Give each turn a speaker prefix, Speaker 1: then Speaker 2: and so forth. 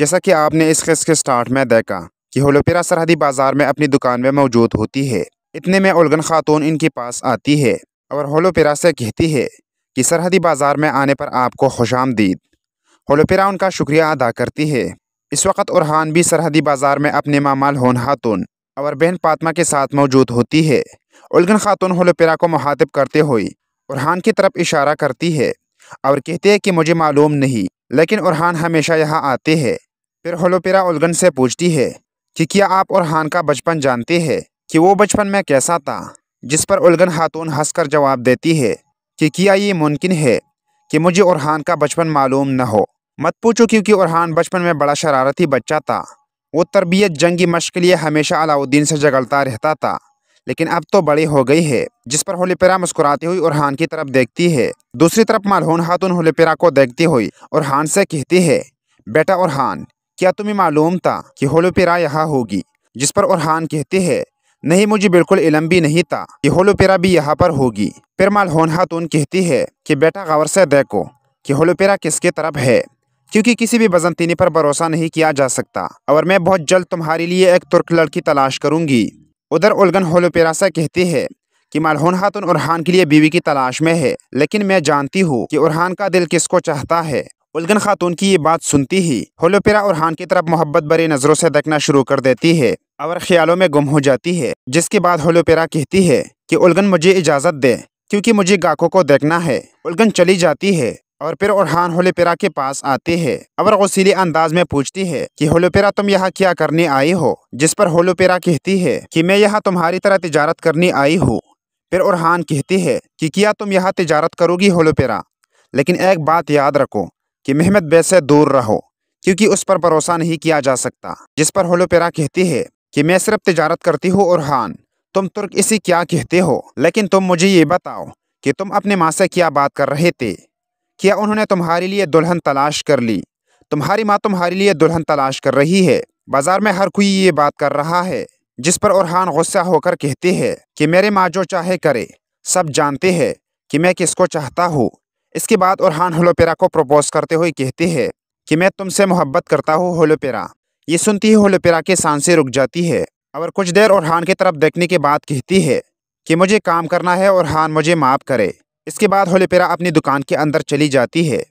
Speaker 1: जैसा कि आपने इस किस के स्टार्ट में देखा कि होलोपेरा सरहदी बाजार में अपनी दुकान में मौजूद होती है इतने में उलगन खातून इनके पास आती है और होलोपेरा से कहती है कि सरहदी बाजार में आने पर आपको खुश आमदीद होलोपेरा उनका शुक्रिया अदा करती है इस वक्त उरहान भी सरहदी बाजार में अपने मामाल होन खातून और बहन पातमा के साथ मौजूद होती है उलगन खातून होलोपेरा को मुहातिब करते हुए उरहान की तरफ इशारा करती है और कहते हैं कि मुझे मालूम नहीं लेकिन उरहान हमेशा यहाँ आते हैं फिर होलोपेरा उलगन से पूछती है कि क्या आप और हान का बचपन जानते हैं कि वो बचपन में कैसा था जिस पर उलगन खातून कर जवाब देती है कि क्या ये मुमकिन है कि मुझे औरहान का बचपन मालूम न हो मत पूछो क्योंकि औरहान बचपन में बड़ा शरारती बच्चा था वो तरबियत जंगी मश्क लिए हमेशा अलाउद्दीन से जगलता रहता था लेकिन अब तो बड़ी हो गई है जिस पर होलीपेरा मुस्कुराती हुई औरहान की तरफ देखती है दूसरी तरफ मालहून उन होलीपेरा को देखती हुई औरहान से कहती है बेटा औरहान क्या तुम्हें मालूम था कि होलोपेरा यहाँ होगी जिस पर ओरहान कहते हैं नहीं मुझे बिल्कुल इलम भी नहीं था कि होलोपेरा भी यहाँ पर होगी फिर मालहोन खातून कहती है कि बेटा गौर से देखो कि होलोपेरा किसके तरफ है क्योंकि किसी भी बजनतीनी पर भरोसा नहीं किया जा सकता और मैं बहुत जल्द तुम्हारे लिए एक तुर्क लड़की तलाश करूंगी उधर उलगन होलोपेरा से कहती है कि मालहोन खातून उरहान के लिए बीवी की तलाश में है लेकिन मैं जानती हूँ कि उरहान का दिल किसको चाहता है उलगन खातून की ये बात सुनती ही होलोपेरा और हान की तरफ मोहब्बत भरे नजरों से देखना शुरू कर देती है और ख्यालों में गुम हो जाती है जिसके बाद होलोपेरा कहती है कि उलगन मुझे इजाजत दे क्योंकि मुझे गाको को देखना है उलगन चली जाती है और फिर ओरहान होलोपेरा के पास आती है और उसी अंदाज में पूछती है कि होलोपेरा तुम यहाँ क्या करने आई हो जिस पर होलोपेरा कहती है कि मैं यहाँ तुम्हारी तरह तिजारत करने आई हूँ फिर ओरहान कहती है कि क्या तुम यहाँ तिजारत करोगी होलोपेरा लेकिन एक बात याद रखो कि मेहमत बे से दूर रहो क्योंकि उस पर भरोसा नहीं किया जा सकता जिस पर होलोपेरा कहती है कि मैं सिर्फ तजारत करती हूँ और हान तुम तुर्क इसी क्या कहते हो लेकिन तुम मुझे ये बताओ कि तुम अपने माँ से क्या बात कर रहे थे क्या उन्होंने तुम्हारे लिए दुल्हन तलाश कर ली तुम्हारी माँ तुम्हारे लिए दुल्हन तलाश कर रही है बाजार में हर कोई ये बात कर रहा है जिस पर उरहान गुस्सा होकर कहते हैं कि मेरे माँ जो चाहे करे सब जानते हैं कि मैं किसको चाहता हूँ इसके बाद ओरहान होलोपेरा को प्रपोज करते हुए कहती है कि मैं तुमसे मोहब्बत करता हूँ होलोपेरा ये सुनती ही होलोपेरा की सांसें रुक जाती है और कुछ देर ओरहान की तरफ देखने के बाद कहती है कि मुझे काम करना है और हान मुझे माफ़ करे इसके बाद होलोपेरा अपनी दुकान के अंदर चली जाती है